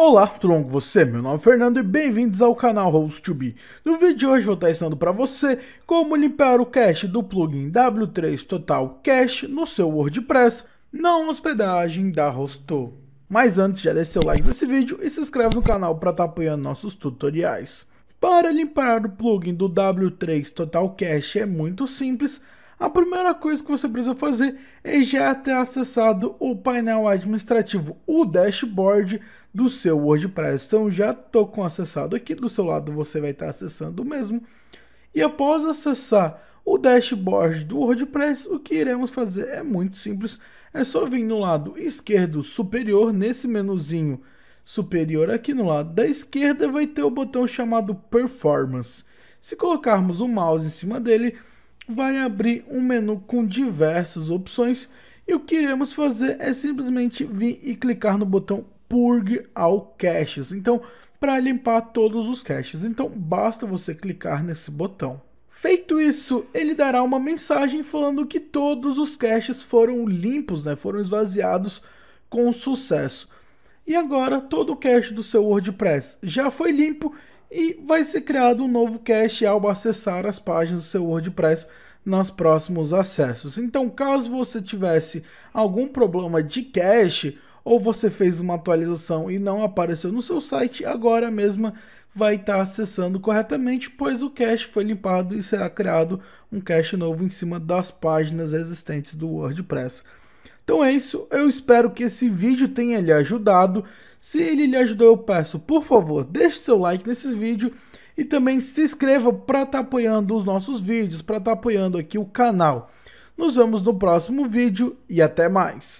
Olá, tudo bom com você? Meu nome é Fernando e bem-vindos ao canal Host to Be. No vídeo de hoje vou estar ensinando para você como limpar o cache do plugin W3 Total Cache no seu WordPress, não hospedagem da Hosto. Mas antes, já deixa seu like nesse vídeo e se inscreve no canal para estar tá apoiando nossos tutoriais. Para limpar o plugin do W3 Total Cache é muito simples, a primeira coisa que você precisa fazer é já ter acessado o painel administrativo, o dashboard do seu WordPress. Então já estou com acessado aqui, do seu lado você vai estar acessando o mesmo. E após acessar o dashboard do WordPress, o que iremos fazer é muito simples. É só vir no lado esquerdo superior, nesse menuzinho superior aqui no lado da esquerda, vai ter o botão chamado Performance. Se colocarmos o mouse em cima dele, vai abrir um menu com diversas opções e o que iremos fazer é simplesmente vir e clicar no botão Purge All Caches, então para limpar todos os caches, então basta você clicar nesse botão. Feito isso, ele dará uma mensagem falando que todos os caches foram limpos, né? foram esvaziados com sucesso. E agora todo o cache do seu WordPress já foi limpo e vai ser criado um novo cache ao acessar as páginas do seu WordPress nos próximos acessos. Então, caso você tivesse algum problema de cache ou você fez uma atualização e não apareceu no seu site, agora mesmo vai estar acessando corretamente, pois o cache foi limpado e será criado um cache novo em cima das páginas existentes do WordPress. Então é isso, eu espero que esse vídeo tenha lhe ajudado. Se ele lhe ajudou, eu peço, por favor, deixe seu like nesse vídeo e também se inscreva para estar tá apoiando os nossos vídeos, para estar tá apoiando aqui o canal. Nos vemos no próximo vídeo e até mais!